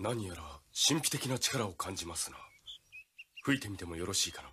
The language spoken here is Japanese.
何やら神秘的な力を感じますな吹いてみてもよろしいかな